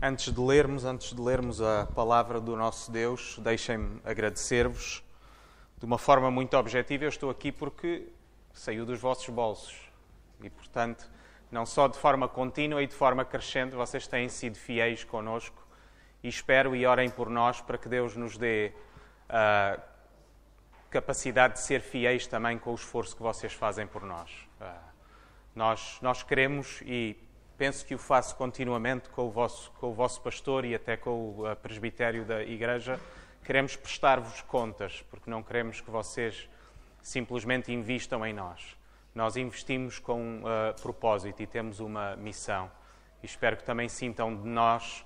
Antes de lermos, antes de lermos a palavra do nosso Deus, deixem-me agradecer-vos de uma forma muito objetiva. Eu estou aqui porque saiu dos vossos bolsos e, portanto, não só de forma contínua e de forma crescente, vocês têm sido fiéis conosco e espero e orem por nós para que Deus nos dê a capacidade de ser fiéis também com o esforço que vocês fazem por nós. Ah, nós, nós queremos e penso que o faço continuamente com o vosso, com o vosso pastor e até com o presbitério da igreja. Queremos prestar-vos contas, porque não queremos que vocês simplesmente investam em nós. Nós investimos com um uh, ah, propósito e temos uma missão. E espero que também sintam de nós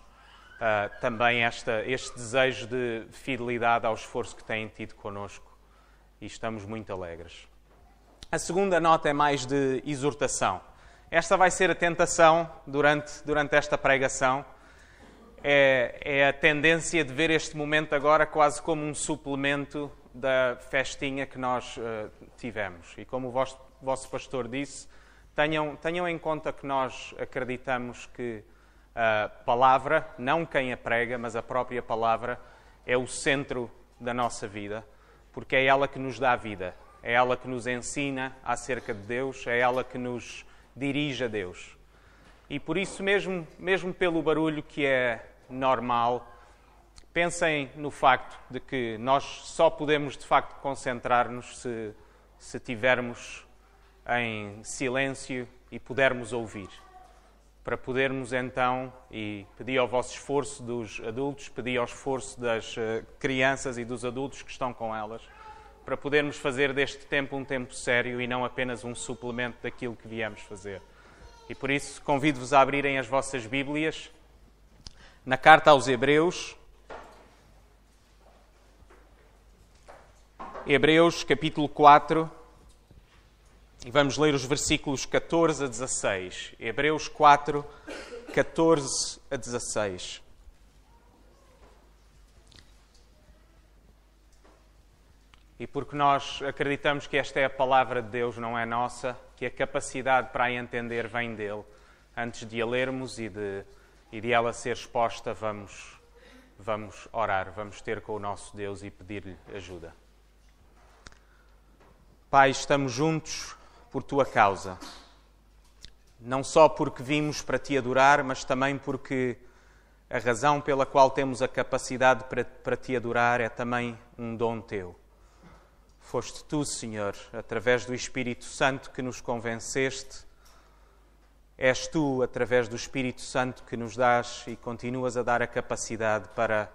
uh, também esta, este desejo de fidelidade ao esforço que têm tido connosco. E estamos muito alegres. A segunda nota é mais de exortação. Esta vai ser a tentação durante, durante esta pregação. É, é a tendência de ver este momento agora quase como um suplemento da festinha que nós uh, tivemos. E como o vosso, vosso pastor disse, tenham, tenham em conta que nós acreditamos que a palavra, não quem a prega, mas a própria palavra, é o centro da nossa vida, porque é ela que nos dá vida, é ela que nos ensina acerca de Deus, é ela que nos dirige a Deus. E por isso, mesmo, mesmo pelo barulho que é normal, pensem no facto de que nós só podemos de facto concentrar-nos se, se tivermos em silêncio e pudermos ouvir. Para podermos então, e pedir ao vosso esforço dos adultos, pedir ao esforço das eh, crianças e dos adultos que estão com elas, para podermos fazer deste tempo um tempo sério e não apenas um suplemento daquilo que viemos fazer. E por isso convido-vos a abrirem as vossas Bíblias na carta aos Hebreus, Hebreus capítulo 4, e vamos ler os versículos 14 a 16. Hebreus 4, 14 a 16. E porque nós acreditamos que esta é a palavra de Deus, não é nossa, que a capacidade para a entender vem dele, antes de a lermos e de, e de ela ser exposta, vamos, vamos orar, vamos ter com o nosso Deus e pedir-lhe ajuda. Pai, estamos juntos por tua causa. Não só porque vimos para te adorar, mas também porque a razão pela qual temos a capacidade para, para te adorar é também um dom teu. Foste tu, Senhor, através do Espírito Santo que nos convenceste. És tu, através do Espírito Santo, que nos dás e continuas a dar a capacidade para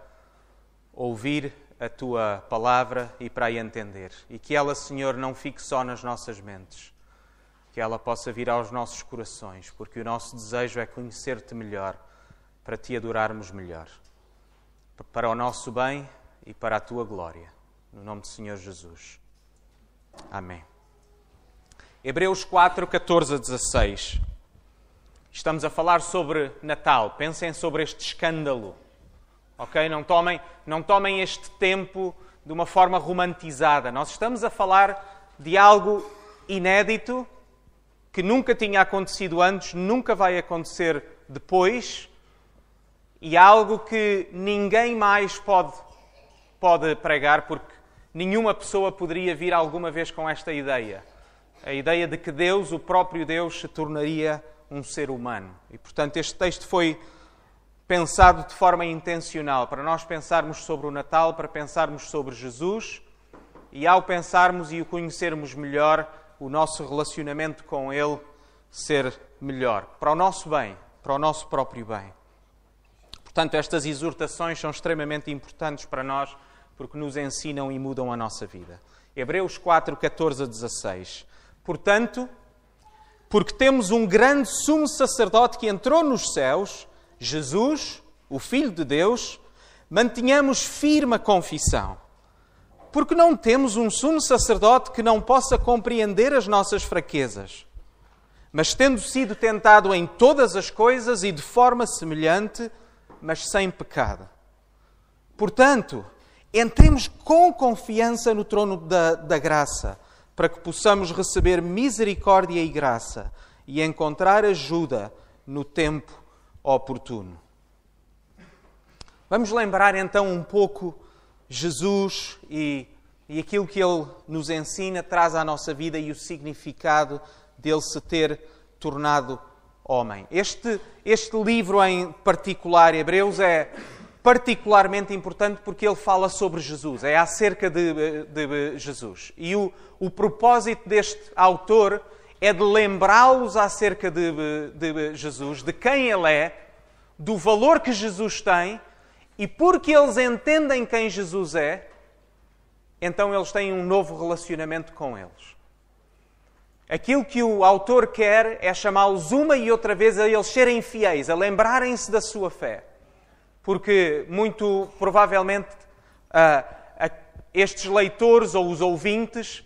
ouvir a tua palavra e para a entender. E que ela, Senhor, não fique só nas nossas mentes, que ela possa vir aos nossos corações, porque o nosso desejo é conhecer-te melhor, para te adorarmos melhor, para o nosso bem e para a tua glória no nome do Senhor Jesus. Amém. Hebreus 4, 14 a 16. Estamos a falar sobre Natal. Pensem sobre este escândalo. Ok? Não tomem, não tomem este tempo de uma forma romantizada. Nós estamos a falar de algo inédito que nunca tinha acontecido antes, nunca vai acontecer depois e algo que ninguém mais pode, pode pregar porque Nenhuma pessoa poderia vir alguma vez com esta ideia. A ideia de que Deus, o próprio Deus, se tornaria um ser humano. E, portanto, este texto foi pensado de forma intencional para nós pensarmos sobre o Natal, para pensarmos sobre Jesus e, ao pensarmos e o conhecermos melhor, o nosso relacionamento com Ele ser melhor, para o nosso bem, para o nosso próprio bem. Portanto, estas exortações são extremamente importantes para nós porque nos ensinam e mudam a nossa vida. Hebreus 4, 14 a 16. Portanto, porque temos um grande sumo sacerdote que entrou nos céus, Jesus, o Filho de Deus, mantenhamos firme a confissão. Porque não temos um sumo sacerdote que não possa compreender as nossas fraquezas, mas tendo sido tentado em todas as coisas e de forma semelhante, mas sem pecado. Portanto, entremos com confiança no trono da, da graça, para que possamos receber misericórdia e graça e encontrar ajuda no tempo oportuno. Vamos lembrar então um pouco Jesus e, e aquilo que ele nos ensina, traz à nossa vida e o significado dele se ter tornado homem. Este, este livro em particular, Hebreus, é particularmente importante porque ele fala sobre Jesus, é acerca de, de Jesus. E o, o, propósito deste autor é de lembrá-los acerca de, de Jesus, de quem ele é, do valor que Jesus tem, e porque eles entendem quem Jesus é, então eles têm um novo relacionamento com eles. Aquilo que o autor quer é chamá-los uma e outra vez a eles serem fiéis, a lembrarem-se da sua fé porque muito provavelmente ah, estes leitores ou os ouvintes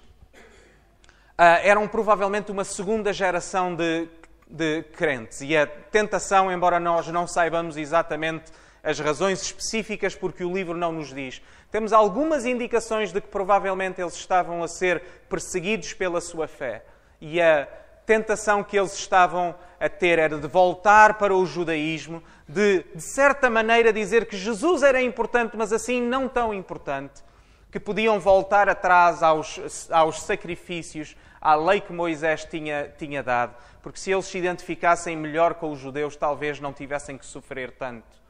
ah, eram provavelmente uma segunda geração de, de crentes. E a tentação, embora nós não saibamos exatamente as razões específicas, porque o livro não nos diz, temos algumas indicações de que provavelmente eles estavam a ser perseguidos pela sua fé. E a tentação que eles estavam a ter era de voltar para o judaísmo, de, de certa maneira, dizer que Jesus era importante, mas assim não tão importante, que podiam voltar atrás aos, aos sacrifícios, à lei que Moisés tinha, tinha dado, porque se eles se identificassem melhor com os judeus, talvez não tivessem que sofrer tanto.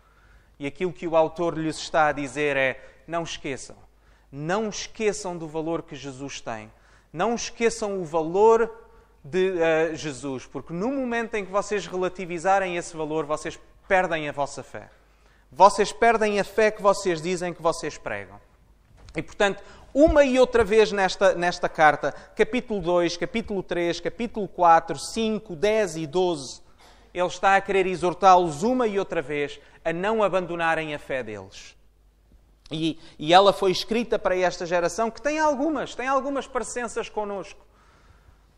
E aquilo que o autor lhes está a dizer é: não esqueçam, não esqueçam do valor que Jesus tem, não esqueçam o valor de uh, Jesus, porque no momento em que vocês relativizarem esse valor, vocês perdem a vossa fé. Vocês perdem a fé que vocês dizem que vocês pregam. E portanto, uma e outra vez nesta, nesta carta, capítulo 2, capítulo 3, capítulo 4, 5, 10 e 12, ele está a querer exortá-los uma e outra vez a não abandonarem a fé deles. E, e ela foi escrita para esta geração que tem algumas, tem algumas parecenças connosco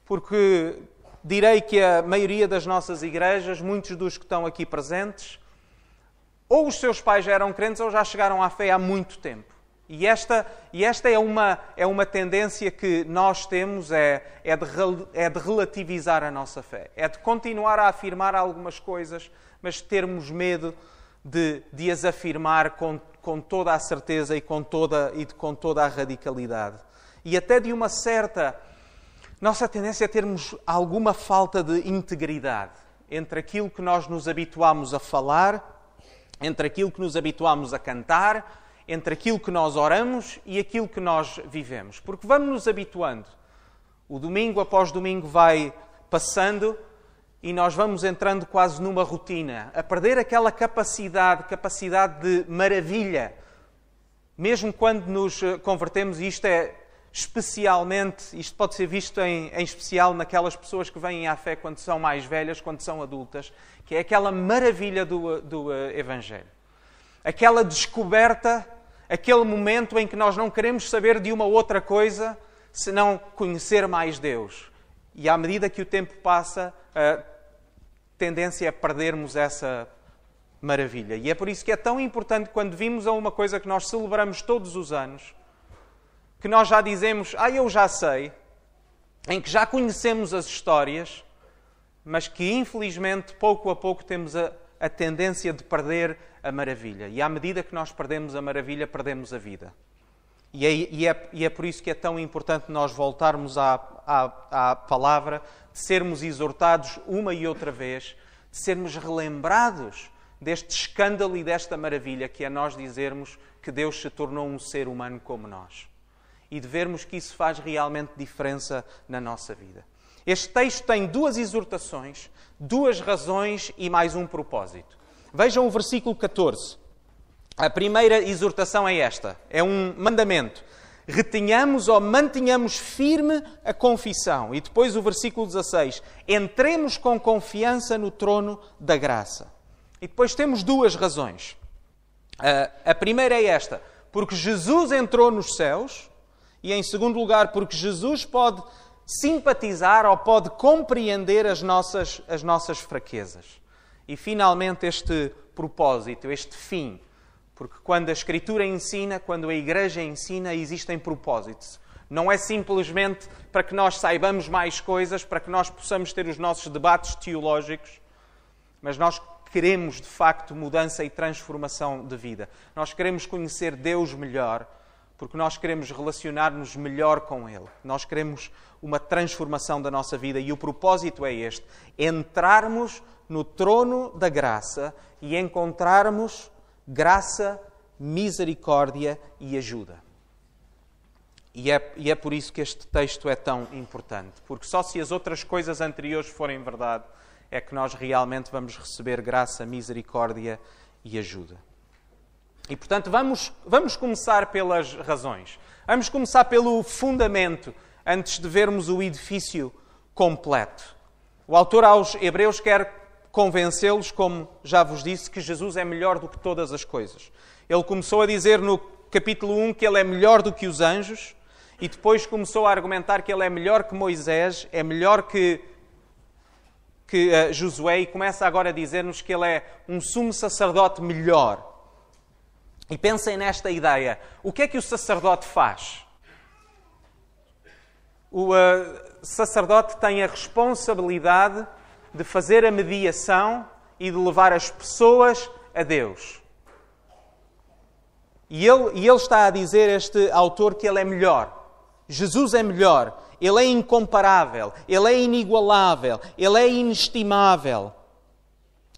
porque direi que a maioria das nossas igrejas, muitos dos que estão aqui presentes, ou os seus pais já eram crentes ou já chegaram à fé há muito tempo. E esta, e esta é, uma, é uma tendência que nós temos, é, é, de, é de relativizar a nossa fé, é de continuar a afirmar algumas coisas, mas termos medo de, de as afirmar com, com toda a certeza e com toda, e de, com toda a radicalidade. E até de uma certa nossa tendência é termos alguma falta de integridade entre aquilo que nós nos habituamos a falar, entre aquilo que nos habituamos a cantar, entre aquilo que nós oramos e aquilo que nós vivemos. Porque vamos nos habituando. O domingo após domingo vai passando e nós vamos entrando quase numa rotina, a perder aquela capacidade, capacidade de maravilha. Mesmo quando nos eh, convertemos, e isto é especialmente, isto pode ser visto em, em, especial naquelas pessoas que vêm à fé quando são mais velhas, quando são adultas, que é aquela maravilha do, do eh, Evangelho. Aquela descoberta, aquele momento em que nós não queremos saber de uma outra coisa senão conhecer mais Deus. E à medida que o tempo passa, a tendência é perdermos essa maravilha. E é por isso que é tão importante quando vimos a uma coisa que nós celebramos todos os anos que nós já dizemos, ah, eu já sei, em que já conhecemos as histórias, mas que infelizmente pouco a pouco temos a, a tendência de perder a maravilha. E à medida que nós perdemos a maravilha, perdemos a vida. E é, e é, e é por isso que é tão importante nós voltarmos à, à, à palavra, de sermos exortados uma e outra vez, de sermos relembrados deste escândalo e desta maravilha que é nós dizermos que Deus se tornou um ser humano como nós e de vermos que isso faz realmente diferença na nossa vida. Este texto tem duas exortações, duas razões e mais um propósito. Vejam o versículo 14. A primeira exortação é esta: é um mandamento. Retenhamos ou mantenhamos firme a confissão. E depois o versículo 16: entremos com confiança no trono da graça. E depois temos duas razões. A primeira é esta: porque Jesus entrou nos céus e em segundo lugar, porque Jesus pode simpatizar ou pode compreender as nossas, as nossas fraquezas. E finalmente, este propósito, este fim. Porque quando a Escritura ensina, quando a Igreja ensina, existem propósitos. Não é simplesmente para que nós saibamos mais coisas, para que nós possamos ter os nossos debates teológicos, mas nós queremos de facto mudança e transformação de vida. Nós queremos conhecer Deus melhor porque nós queremos relacionar-nos melhor com Ele, nós queremos uma transformação da nossa vida e o propósito é este: entrarmos no trono da graça e encontrarmos graça, misericórdia e ajuda. E é, e é por isso que este texto é tão importante, porque só se as outras coisas anteriores forem verdade é que nós realmente vamos receber graça, misericórdia e ajuda. E, portanto, vamos, vamos começar pelas razões. Vamos começar pelo fundamento, antes de vermos o edifício completo. O autor aos Hebreus quer convencê-los, como já vos disse, que Jesus é melhor do que todas as coisas. Ele começou a dizer no capítulo 1 que ele é melhor do que os anjos e depois começou a argumentar que ele é melhor que Moisés, é melhor que, que uh, Josué e começa agora a dizer-nos que ele é um sumo sacerdote melhor e pensem nesta ideia: o que é que o sacerdote faz? O uh, sacerdote tem a responsabilidade de fazer a mediação e de levar as pessoas a Deus. E ele, e ele está a dizer, este autor, que ele é melhor. Jesus é melhor, ele é incomparável, ele é inigualável, ele é inestimável.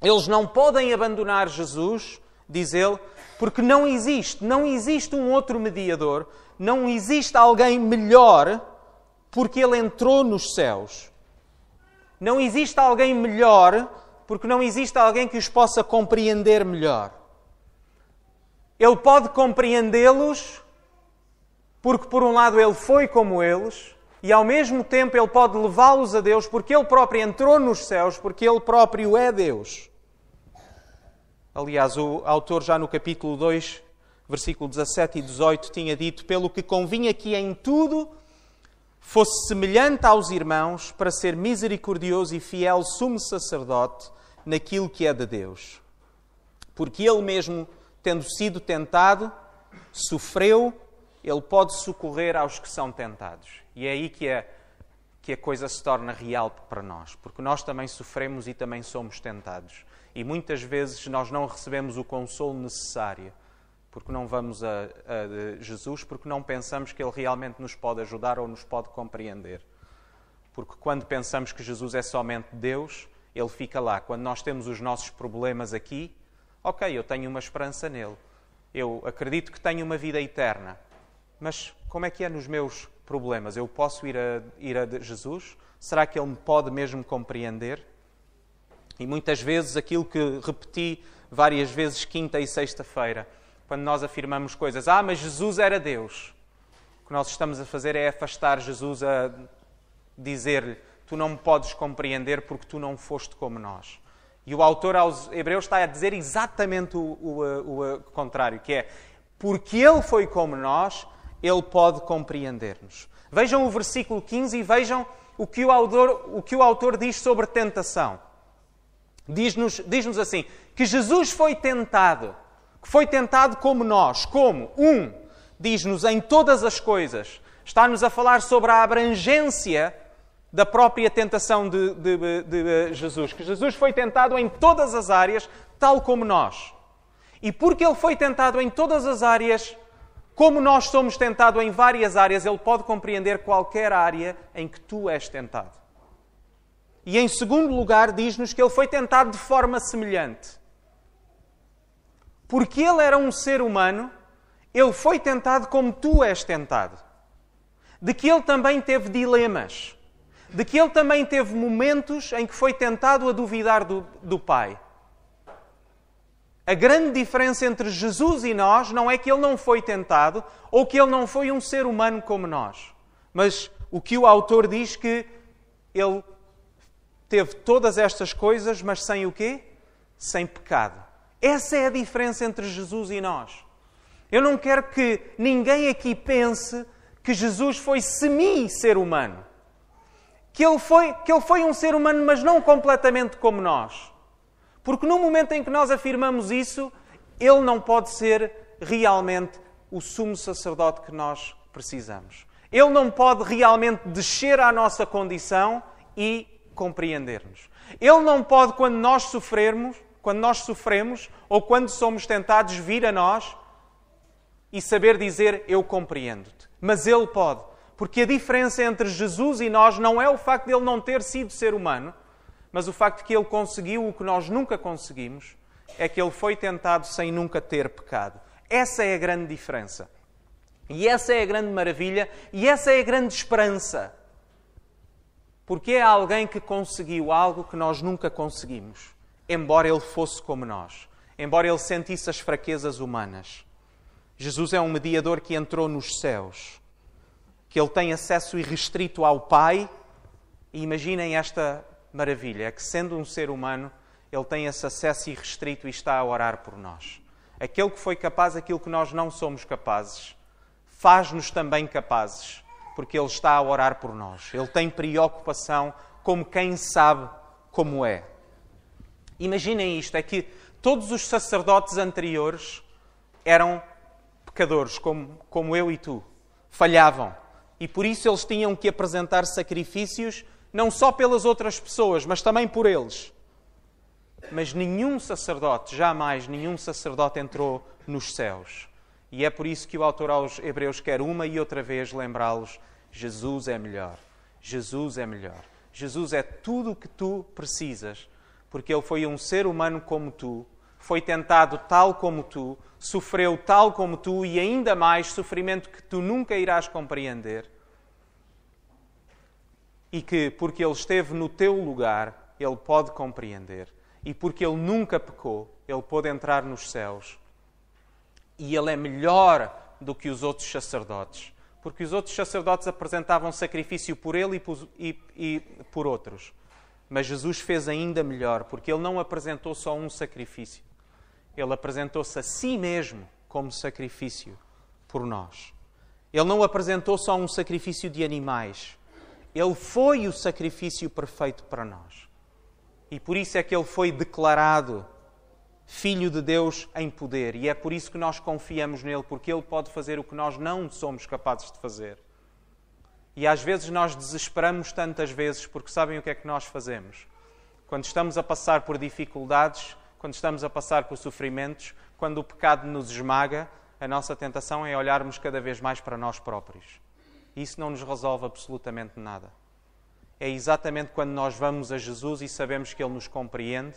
Eles não podem abandonar Jesus, diz ele, porque não existe, não existe um outro mediador, não existe alguém melhor porque ele entrou nos céus. Não existe alguém melhor porque não existe alguém que os possa compreender melhor. Ele pode compreendê-los porque, por um lado, ele foi como eles, e ao mesmo tempo ele pode levá-los a Deus porque ele próprio entrou nos céus, porque ele próprio é Deus. Aliás, o autor, já no capítulo 2, versículo 17 e 18, tinha dito: Pelo que convinha que em tudo fosse semelhante aos irmãos, para ser misericordioso e fiel sumo sacerdote naquilo que é de Deus. Porque ele mesmo, tendo sido tentado, sofreu, ele pode socorrer aos que são tentados. E é aí que é que a coisa se torna real para nós, porque nós também sofremos e também somos tentados. E muitas vezes nós não recebemos o consolo necessário, porque não vamos a, a Jesus, porque não pensamos que Ele realmente nos pode ajudar ou nos pode compreender. Porque quando pensamos que Jesus é somente Deus, Ele fica lá. Quando nós temos os nossos problemas aqui, ok, eu tenho uma esperança nele. Eu acredito que tenho uma vida eterna. Mas como é que é nos meus problemas? Eu posso ir a, ir a Jesus? Será que Ele me pode mesmo compreender? E muitas vezes aquilo que repeti várias vezes quinta e sexta-feira, quando nós afirmamos coisas, ah, mas Jesus era Deus. O que nós estamos a fazer é afastar Jesus a dizer-lhe, tu não me podes compreender porque tu não foste como nós. E o autor aos Hebreus está a dizer exatamente o, o, o contrário, que é porque ele foi como nós, ele pode compreender-nos. Vejam o versículo 15 e vejam o que o autor, o que o autor diz sobre tentação diz-nos diz assim: que Jesus foi tentado, que foi tentado como nós, como um, diz-nos em todas as coisas, está-nos a falar sobre a abrangência da própria tentação de, de, de, Jesus, que Jesus foi tentado em todas as áreas, tal como nós. E porque ele foi tentado em todas as áreas, como nós somos tentados em várias áreas, ele pode compreender qualquer área em que tu és tentado. E em segundo lugar, diz-nos que ele foi tentado de forma semelhante. Porque ele era um ser humano, ele foi tentado como tu és tentado. De que ele também teve dilemas. De que ele também teve momentos em que foi tentado a duvidar do, do Pai. A grande diferença entre Jesus e nós não é que ele não foi tentado ou que ele não foi um ser humano como nós, mas o que o autor diz que ele teve todas estas coisas, mas sem o quê? Sem pecado. Essa é a diferença entre Jesus e nós. Eu não quero que ninguém aqui pense que Jesus foi semi-ser humano. Que ele, foi, que ele foi um ser humano, mas não completamente como nós. Porque no momento em que nós afirmamos isso, ele não pode ser realmente o sumo sacerdote que nós precisamos. Ele não pode realmente descer à nossa condição e compreender-nos. Ele não pode, quando nós sofrermos, quando nós sofremos ou quando somos tentados, vir a nós e saber dizer eu compreendo-te. Mas Ele pode, porque a diferença entre Jesus e nós não é o facto de Ele não ter sido ser humano, mas o facto de que Ele conseguiu o que nós nunca conseguimos, é que Ele foi tentado sem nunca ter pecado. Essa é a grande diferença. E essa é a grande maravilha, e essa é a grande esperança porque é alguém que conseguiu algo que nós nunca conseguimos, embora ele fosse como nós, embora ele sentisse as fraquezas humanas. Jesus é um mediador que entrou nos céus, que ele tem acesso irrestrito ao Pai. E imaginem esta maravilha, que sendo um ser humano, ele tem esse acesso irrestrito e está a orar por nós. Aquele que foi capaz, aquilo que nós não somos capazes, faz-nos também capazes porque Ele está a orar por nós. Ele tem preocupação como quem sabe como é. Imaginem isto: é que todos os sacerdotes anteriores eram pecadores, como, como eu e tu, falhavam. E por isso eles tinham que apresentar sacrifícios, não só pelas outras pessoas, mas também por eles. Mas nenhum sacerdote, jamais nenhum sacerdote entrou nos céus. E é por isso que o autor aos Hebreus quer uma e outra vez lembrá-los: Jesus é melhor. Jesus é melhor. Jesus é tudo o que tu precisas, porque ele foi um ser humano como tu, foi tentado tal como tu, sofreu tal como tu e ainda mais sofrimento que tu nunca irás compreender. E que, porque ele esteve no teu lugar, ele pode compreender. E porque ele nunca pecou, ele pôde entrar nos céus e ele é melhor do que os outros sacerdotes, porque os outros sacerdotes apresentavam sacrifício por ele e por, e, e por outros. Mas Jesus fez ainda melhor, porque ele não apresentou só um sacrifício, ele apresentou-se a si mesmo como sacrifício por nós. Ele não apresentou só um sacrifício de animais, ele foi o sacrifício perfeito para nós. E por isso é que ele foi declarado Filho de Deus em poder. E é por isso que nós confiamos nele, porque ele pode fazer o que nós não somos capazes de fazer. E às vezes nós desesperamos tantas vezes, porque sabem o que é que nós fazemos? Quando estamos a passar por dificuldades, quando estamos a passar por sofrimentos, quando o pecado nos esmaga, a nossa tentação é olharmos cada vez mais para nós próprios. Isso não nos resolve absolutamente nada. É exatamente quando nós vamos a Jesus e sabemos que Ele nos compreende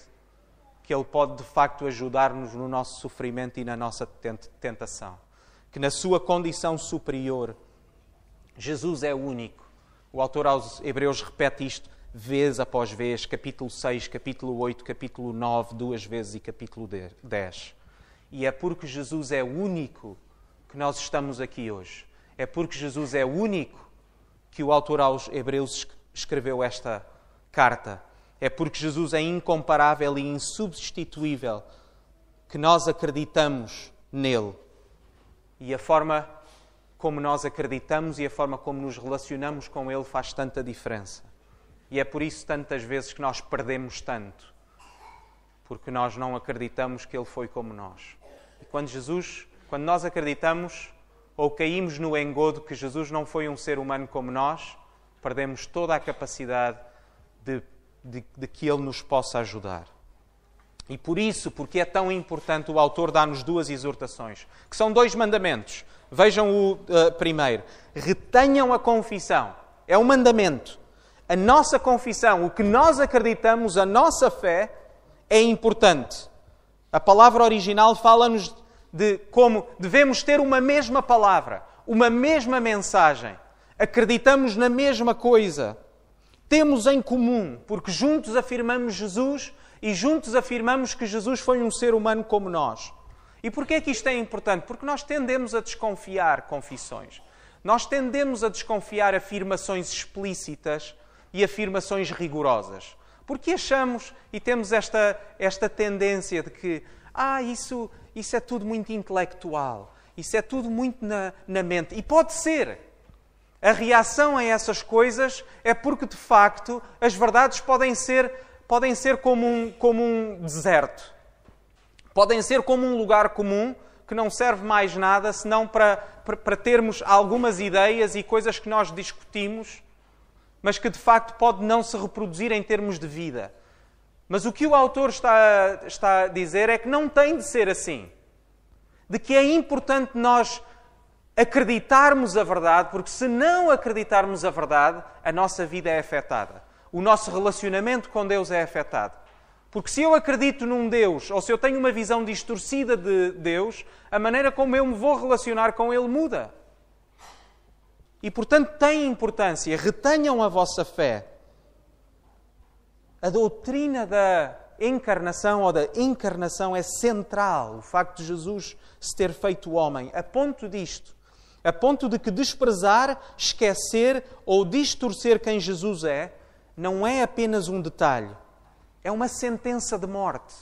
que Ele pode de facto ajudar-nos no nosso sofrimento e na nossa tentação. Que na sua condição superior, Jesus é único. O autor aos Hebreus repete isto vez após vez, capítulo 6, capítulo 8, capítulo 9, duas vezes e capítulo 10. E é porque Jesus é único que nós estamos aqui hoje. É porque Jesus é único que o autor aos Hebreus escreveu esta carta é porque Jesus é incomparável e insubstituível que nós acreditamos nele. E a forma como nós acreditamos e a forma como nos relacionamos com ele faz tanta diferença. E é por isso tantas vezes que nós perdemos tanto, porque nós não acreditamos que ele foi como nós. E quando Jesus, quando nós acreditamos ou caímos no engodo que Jesus não foi um ser humano como nós, perdemos toda a capacidade de de, de que Ele nos possa ajudar. E por isso, porque é tão importante, o autor dá-nos duas exortações, que são dois mandamentos. Vejam o uh, primeiro. Retenham a confissão. É um mandamento. A nossa confissão, o que nós acreditamos, a nossa fé, é importante. A palavra original fala-nos de como devemos ter uma mesma palavra, uma mesma mensagem. Acreditamos na mesma coisa temos em comum, porque juntos afirmamos Jesus e juntos afirmamos que Jesus foi um ser humano como nós. E porquê é que isto é importante? Porque nós tendemos a desconfiar confissões. Nós tendemos a desconfiar afirmações explícitas e afirmações rigorosas. Porque achamos e temos esta, esta tendência de que, ah, isso, isso é tudo muito intelectual, isso é tudo muito na, na mente. E pode ser, a reação a essas coisas é porque, de facto, as verdades podem ser, podem ser como, um, como um deserto. Podem ser como um lugar comum que não serve mais nada senão para, para, para termos algumas ideias e coisas que nós discutimos, mas que de facto pode não se reproduzir em termos de vida. Mas o que o autor está, está a dizer é que não tem de ser assim. De que é importante nós acreditarmos a verdade, porque se não acreditarmos a verdade, a nossa vida é afetada. O nosso relacionamento com Deus é afetado. Porque se eu acredito num Deus, ou se eu tenho uma visão distorcida de Deus, a maneira como eu me vou relacionar com Ele muda. E portanto tem importância. Retenham a vossa fé. A doutrina da encarnação ou da encarnação é central. O facto de Jesus se ter feito homem. A ponto disto, a ponto de que desprezar, esquecer ou distorcer quem Jesus é, não é apenas um detalhe, é uma sentença de morte.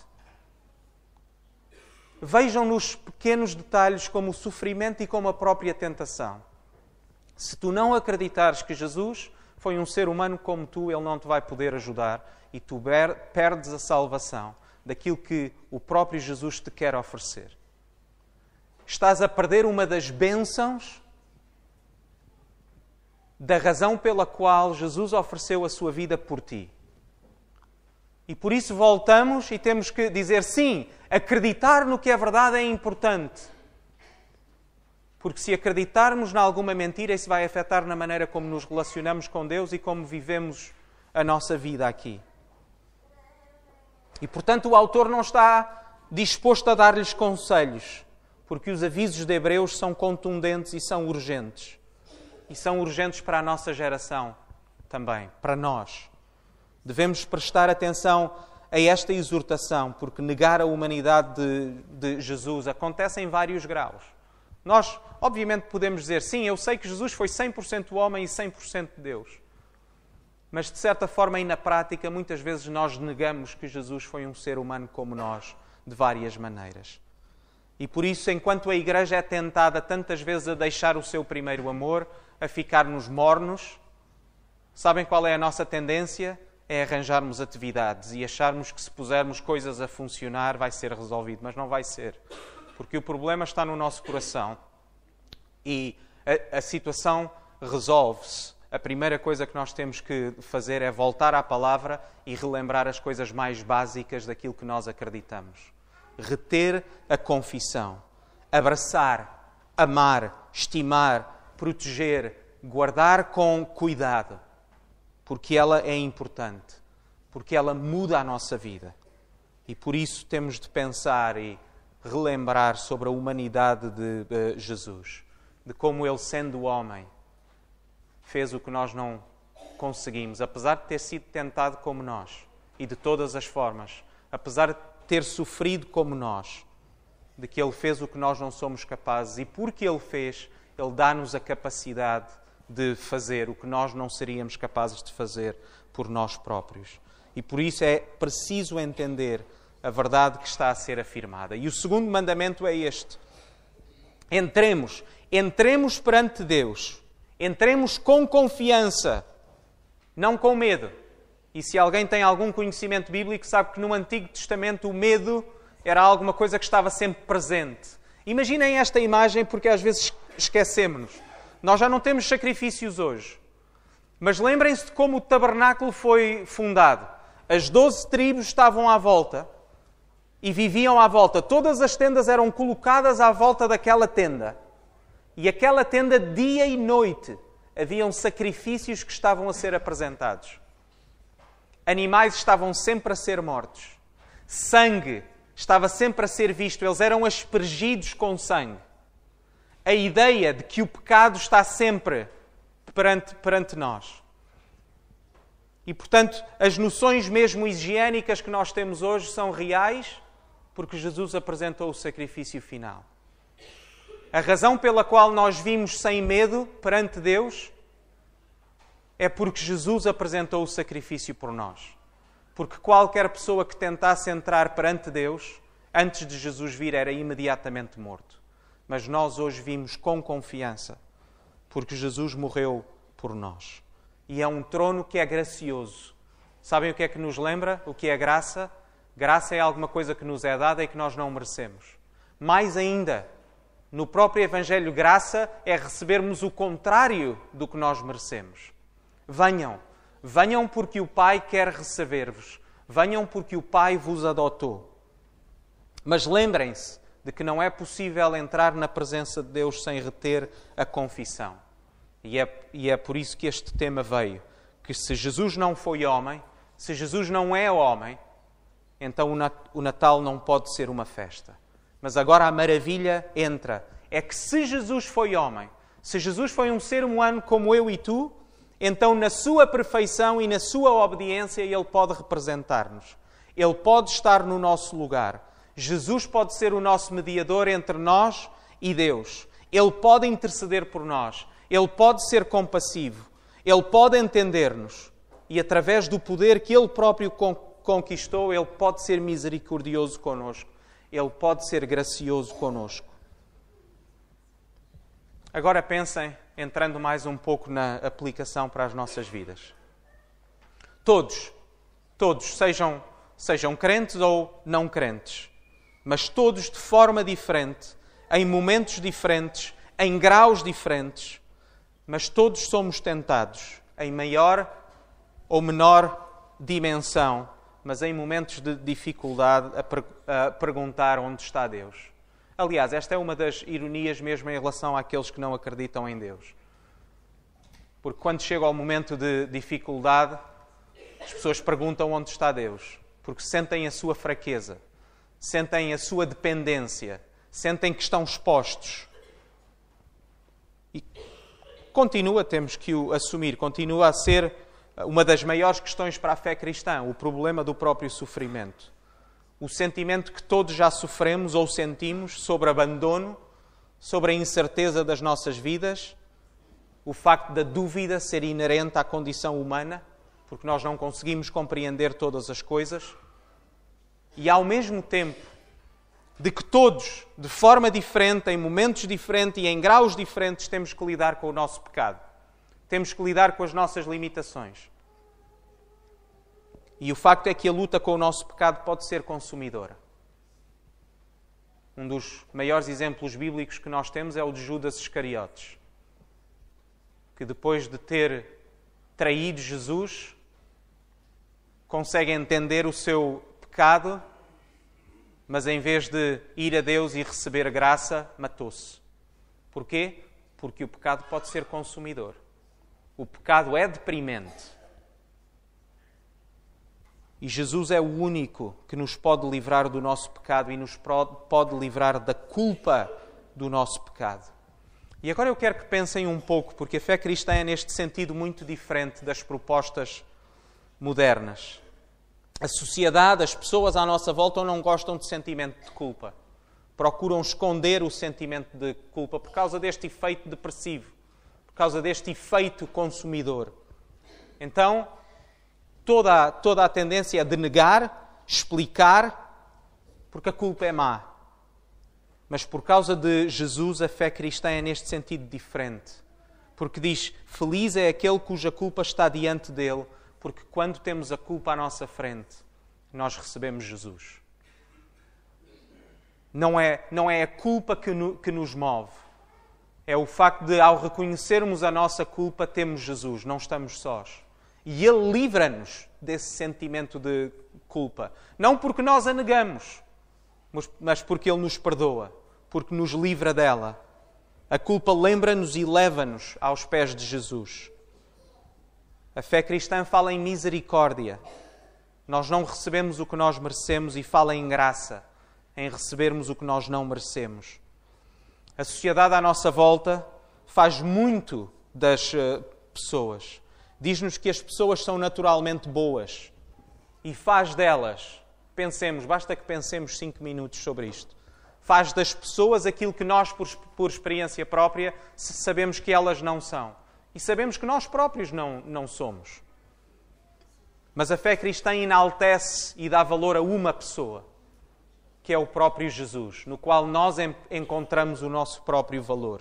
Vejam nos pequenos detalhes como o sofrimento e como a própria tentação. Se tu não acreditares que Jesus foi um ser humano como tu, ele não te vai poder ajudar e tu perdes a salvação daquilo que o próprio Jesus te quer oferecer estás a perder uma das bênçãos da razão pela qual Jesus ofereceu a sua vida por ti. E por isso voltamos e temos que dizer sim, acreditar no que é verdade é importante. Porque se acreditarmos em alguma mentira, isso vai afetar na maneira como nos relacionamos com Deus e como vivemos a nossa vida aqui. E portanto, o autor não está disposto a dar-lhes conselhos porque os avisos de Hebreus são contundentes e são urgentes. E são urgentes para a nossa geração também, para nós. Devemos prestar atenção a esta exortação, porque negar a humanidade de, de, Jesus acontece em vários graus. Nós, obviamente, podemos dizer, sim, eu sei que Jesus foi 100% homem e 100% Deus. Mas, de certa forma, e na prática, muitas vezes nós negamos que Jesus foi um ser humano como nós, de várias maneiras. E por isso, enquanto a Igreja é tentada tantas vezes a deixar o seu primeiro amor, a ficarmos mornos, sabem qual é a nossa tendência? É arranjarmos atividades e acharmos que se pusermos coisas a funcionar vai ser resolvido, mas não vai ser, porque o problema está no nosso coração e a, a situação resolve-se. A primeira coisa que nós temos que fazer é voltar à palavra e relembrar as coisas mais básicas daquilo que nós acreditamos reter a confissão, abraçar, amar, estimar, proteger, guardar com cuidado, porque ela é importante, porque ela muda a nossa vida. E por isso temos de pensar e relembrar sobre a humanidade de, de eh, Jesus, de como ele, sendo homem, fez o que nós não conseguimos, apesar de ter sido tentado como nós e de todas as formas, apesar de ter sofrido como nós, de que Ele fez o que nós não somos capazes e porque Ele fez, Ele dá-nos a capacidade de fazer o que nós não seríamos capazes de fazer por nós próprios. E por isso é preciso entender a verdade que está a ser afirmada. E o segundo mandamento é este: entremos, entremos perante Deus, entremos com confiança, não com medo. E se alguém tem algum conhecimento bíblico, sabe que no Antigo Testamento o medo era alguma coisa que estava sempre presente. Imaginem esta imagem, porque às vezes esquecemos-nos. Nós já não temos sacrifícios hoje. Mas lembrem-se de como o tabernáculo foi fundado. As doze tribos estavam à volta e viviam à volta. Todas as tendas eram colocadas à volta daquela tenda. E aquela tenda, dia e noite, haviam sacrifícios que estavam a ser apresentados animais estavam sempre a ser mortos, sangue estava sempre a ser visto, eles eram aspergidos com sangue. A ideia de que o pecado está sempre perante, perante nós. E, portanto, as noções mesmo higiênicas que nós temos hoje são reais porque Jesus apresentou o sacrifício final. A razão pela qual nós vimos sem medo perante Deus é porque Jesus apresentou o sacrifício por nós. Porque qualquer pessoa que tentasse entrar perante Deus, antes de Jesus vir, era imediatamente morto. Mas nós hoje vimos com confiança, porque Jesus morreu por nós. E é um trono que é gracioso. Sabem o que é que nos lembra? O que é graça? Graça é alguma coisa que nos é dada e que nós não merecemos. Mais ainda, no próprio Evangelho, graça é recebermos o contrário do que nós merecemos. Venham, venham porque o Pai quer receber-vos, venham porque o Pai vos adotou. Mas lembrem-se de que não é possível entrar na presença de Deus sem reter a confissão. E é, e é por isso que este tema veio: que se Jesus não foi homem, se Jesus não é homem, então o Natal não pode ser uma festa. Mas agora a maravilha entra: é que se Jesus foi homem, se Jesus foi um ser humano como eu e tu, então na sua perfeição e na sua obediência ele pode representar-nos. Ele pode estar no nosso lugar. Jesus pode ser o nosso mediador entre nós e Deus. Ele pode interceder por nós. Ele pode ser compassivo. Ele pode entender-nos. E através do poder que ele próprio conquistou, ele pode ser misericordioso conosco. Ele pode ser gracioso conosco. Agora pensem entrando mais um pouco na aplicação para as nossas vidas. Todos, todos, sejam, sejam crentes ou não crentes, mas todos de forma diferente, em momentos diferentes, em graus diferentes, mas todos somos tentados, em maior ou menor dimensão, mas em momentos de dificuldade, a, per a perguntar onde está Deus Aliás, esta é uma das ironias mesmo em relação àqueles que não acreditam em Deus. Porque quando chega ao momento de dificuldade, as pessoas perguntam onde está Deus, porque sentem a sua fraqueza, sentem a sua dependência, sentem que estão expostos. E continua, temos que o assumir, continua a ser uma das maiores questões para a fé cristã, o problema do próprio sofrimento o sentimento que todos já sofremos ou sentimos sobre abandono, sobre a incerteza das nossas vidas, o facto da dúvida ser inerente à condição humana, porque nós não conseguimos compreender todas as coisas, e ao mesmo tempo de que todos, de forma diferente, em momentos diferentes e em graus diferentes, temos que lidar com o nosso pecado, temos que lidar com as nossas limitações. E o facto é que a luta com o nosso pecado pode ser consumidora. Um dos maiores exemplos bíblicos que nós temos é o de Judas Iscariotes, que depois de ter traído Jesus, consegue entender o seu pecado, mas em vez de ir a Deus e receber graça, matou-se. Porquê? Porque o pecado pode ser consumidor. O pecado é deprimente. E Jesus é o único que nos pode livrar do nosso pecado e nos pode livrar da culpa do nosso pecado. E agora eu quero que pensem um pouco, porque a fé cristã é neste sentido muito diferente das propostas modernas. A sociedade, as pessoas à nossa volta não gostam de sentimento de culpa. Procuram esconder o sentimento de culpa por causa deste efeito depressivo, por causa deste efeito consumidor. Então, toda, toda a tendência é de negar, explicar, porque a culpa é má. Mas por causa de Jesus, a fé cristã é neste sentido diferente. Porque diz: Feliz é aquele cuja culpa está diante dele, porque quando temos a culpa à nossa frente, nós recebemos Jesus. Não é, não é a culpa que, no, que nos move, é o facto de, ao reconhecermos a nossa culpa, temos Jesus, não estamos sós. E Ele livra-nos desse sentimento de culpa. Não porque nós a negamos, mas, porque Ele nos perdoa, porque nos livra dela. A culpa lembra-nos e leva-nos aos pés de Jesus. A fé cristã fala em misericórdia. Nós não recebemos o que nós merecemos e fala em graça, em recebermos o que nós não merecemos. A sociedade à nossa volta faz muito das eh, pessoas diz-nos que as pessoas são naturalmente boas e faz delas, pensemos, basta que pensemos cinco minutos sobre isto, faz das pessoas aquilo que nós, por, por experiência própria, sabemos que elas não são. E sabemos que nós próprios não, não somos. Mas a fé cristã enaltece e dá valor a uma pessoa, que é o próprio Jesus, no qual nós encontramos o nosso próprio valor,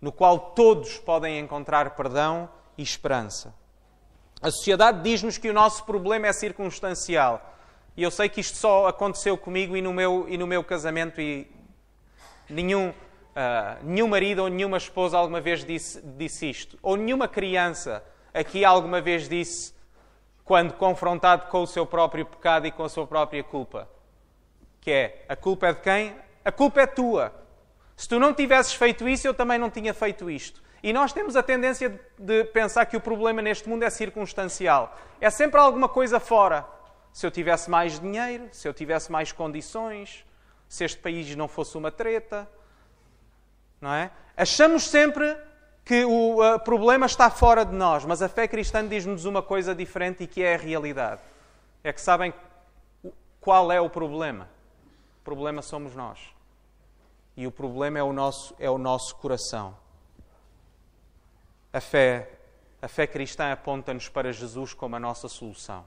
no qual todos podem encontrar perdão e esperança. A sociedade diz-nos que o nosso problema é circunstancial. E eu sei que isto só aconteceu comigo e no meu, e no meu casamento, e nenhum, uh, nenhum marido ou nenhuma esposa alguma vez disse, disse isto. Ou nenhuma criança aqui alguma vez disse, quando confrontado com o seu próprio pecado e com a sua própria culpa, que é: a culpa é de quem? A culpa é tua. Se tu não tivesses feito isso, eu também não tinha feito isto. E nós temos a tendência de pensar que o problema neste mundo é circunstancial. É sempre alguma coisa fora. Se eu tivesse mais dinheiro, se eu tivesse mais condições, se este país não fosse uma treta. Não é? Achamos sempre que o uh, problema está fora de nós, mas a fé cristã diz-nos uma coisa diferente e que é a realidade. É que sabem qual é o problema? O problema somos nós. E o problema é o nosso, é o nosso coração. A fé, a fé cristã aponta-nos para Jesus como a nossa solução.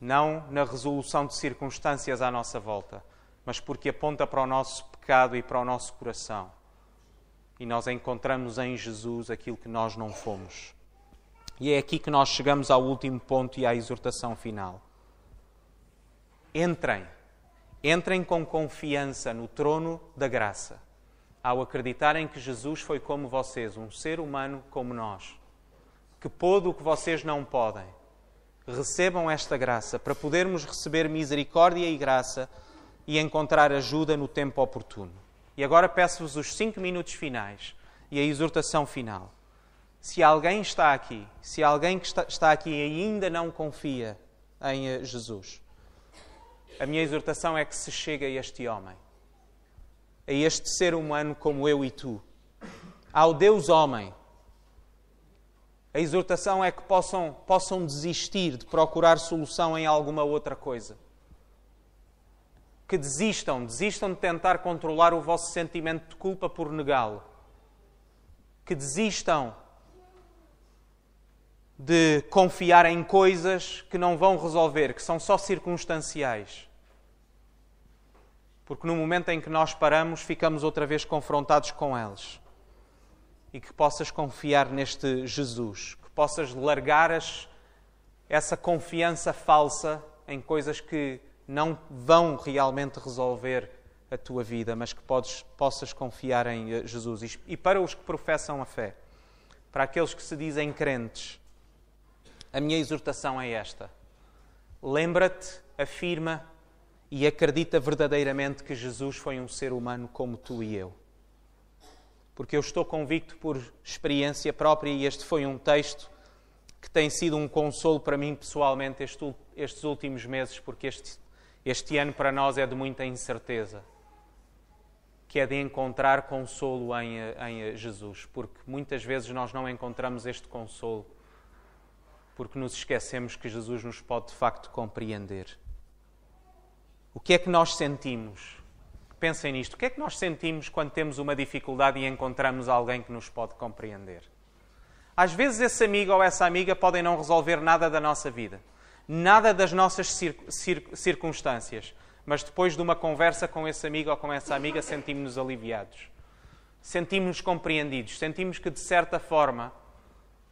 Não na resolução de circunstâncias à nossa volta, mas porque aponta para o nosso pecado e para o nosso coração. E nós encontramos em Jesus aquilo que nós não fomos. E é aqui que nós chegamos ao último ponto e à exortação final. Entrem, entrem com confiança no trono da graça ao acreditarem que Jesus foi como vocês, um ser humano como nós, que pôde o que vocês não podem. Recebam esta graça para podermos receber misericórdia e graça e encontrar ajuda no tempo oportuno. E agora peço-vos os cinco minutos finais e a exortação final. Se alguém está aqui, se alguém que está aqui ainda não confia em Jesus, a minha exortação é que se chegue a este homem a este ser humano como eu e tu, ao Deus homem. A exortação é que possam, possam desistir de procurar solução em alguma outra coisa. Que desistam, desistam de tentar controlar o vosso sentimento de culpa por negá-lo. Que desistam de confiar em coisas que não vão resolver, que são só circunstanciais porque no momento em que nós paramos, ficamos outra vez confrontados com eles. E que possas confiar neste Jesus, que possas largar as, essa confiança falsa em coisas que não vão realmente resolver a tua vida, mas que podes, possas confiar em eh, Jesus. E para os que professam a fé, para aqueles que se dizem crentes, a minha exortação é esta: lembra-te, afirma, e acredita verdadeiramente que Jesus foi um ser humano como tu e eu. Porque eu estou convicto por experiência própria, e este foi um texto que tem sido um consolo para mim pessoalmente estes últimos meses, porque este, este ano para nós é de muita incerteza, que é de encontrar consolo em, em Jesus, porque muitas vezes nós não encontramos este consolo, porque nos esquecemos que Jesus nos pode de facto compreender. O que é que nós sentimos? Pensem nisto. O que é que nós sentimos quando temos uma dificuldade e encontramos alguém que nos pode compreender? Às vezes, esse amigo ou essa amiga podem não resolver nada da nossa vida, nada das nossas cir cir circunstâncias, mas depois de uma conversa com esse amigo ou com essa amiga, sentimos-nos aliviados, sentimos-nos compreendidos, sentimos que, de certa forma,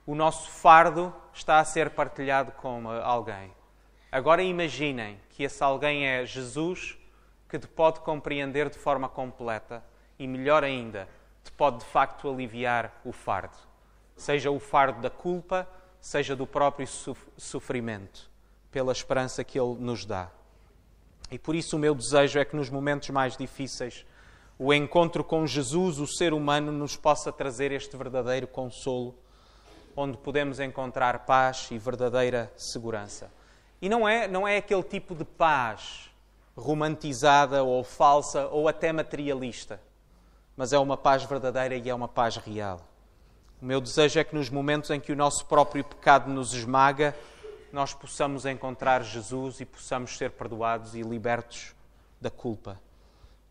o nosso fardo está a ser partilhado com eh, alguém. Agora imaginem que esse alguém é Jesus, que te pode compreender de forma completa e, melhor ainda, te pode de facto aliviar o fardo. Seja o fardo da culpa, seja do próprio sofrimento, pela esperança que Ele nos dá. E por isso o meu desejo é que nos momentos mais difíceis, o encontro com Jesus, o ser humano, nos possa trazer este verdadeiro consolo, onde podemos encontrar paz e verdadeira segurança. E não é, não é aquele tipo de paz romantizada ou falsa ou até materialista, mas é uma paz verdadeira e é uma paz real. O meu desejo é que nos momentos em que o nosso próprio pecado nos esmaga, nós possamos encontrar Jesus e possamos ser perdoados e libertos da culpa.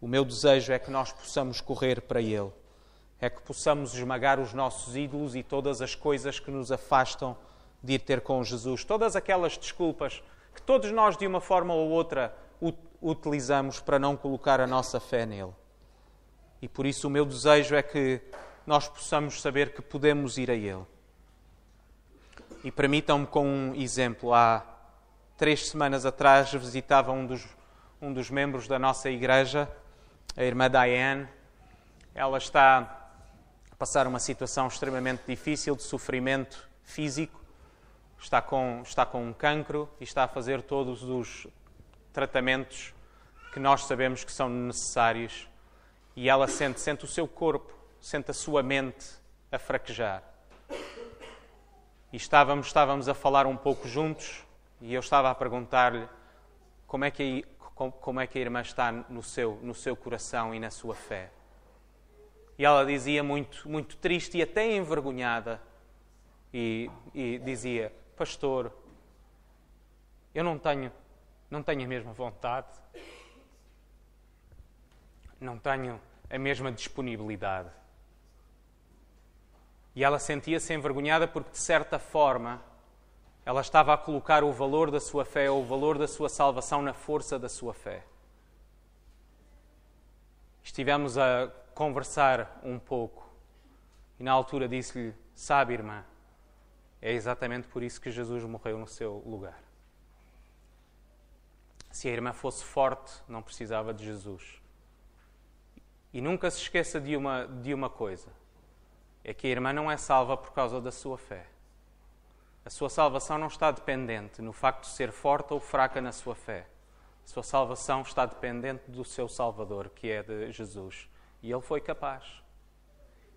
O meu desejo é que nós possamos correr para Ele, é que possamos esmagar os nossos ídolos e todas as coisas que nos afastam de ir ter com Jesus. Todas aquelas desculpas que todos nós, de uma forma ou outra, utilizamos para não colocar a nossa fé nele. E por isso o meu desejo é que nós possamos saber que podemos ir a ele. E permitam-me com um exemplo. Há três semanas atrás visitava um dos, um dos membros da nossa igreja, a irmã Diane. Ela está a passar uma situação extremamente difícil de sofrimento físico está com, está com um cancro e está a fazer todos os tratamentos que nós sabemos que são necessários. E ela sente, sente o seu corpo, sente a sua mente a fraquejar. E estávamos, estávamos a falar um pouco juntos e eu estava a perguntar-lhe como é que a, como é que a irmã está no seu, no seu coração e na sua fé. E ela dizia muito, muito triste e até envergonhada e, e dizia: pastor, eu não tenho, não tenho a mesma vontade, não tenho a mesma disponibilidade. E ela sentia-se envergonhada porque, de certa forma, ela estava a colocar o valor da sua fé ou o valor da sua salvação na força da sua fé. Estivemos a conversar um pouco e, na altura, disse-lhe: Sabe, irmã, é exatamente por isso que Jesus morreu no seu lugar. Se a irmã fosse forte, não precisava de Jesus. E nunca se esqueça de uma, de uma coisa: é que a irmã não é salva por causa da sua fé. A sua salvação não está dependente no facto de ser forte ou fraca na sua fé. A sua salvação está dependente do seu Salvador, que é de Jesus. E ele foi capaz.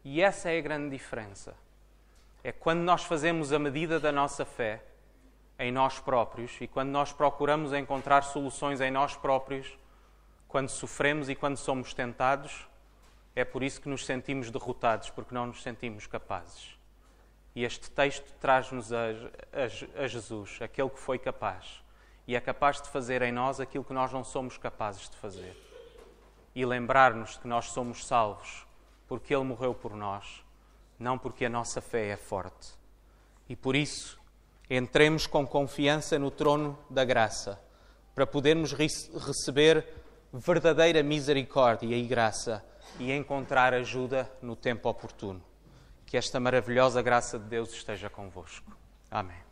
E essa é a grande diferença é quando nós fazemos a medida da nossa fé em nós próprios e quando nós procuramos encontrar soluções em nós próprios, quando sofremos e quando somos tentados, é por isso que nos sentimos derrotados, porque não nos sentimos capazes. E este texto traz-nos a, a, a Jesus, aquele que foi capaz e é capaz de fazer em nós aquilo que nós não somos capazes de fazer. E lembrar-nos que nós somos salvos porque Ele morreu por nós não porque a nossa fé é forte. E por isso, entremos com confiança no trono da graça, para podermos receber verdadeira misericórdia e graça e encontrar ajuda no tempo oportuno. Que esta maravilhosa graça de Deus esteja convosco. Amém.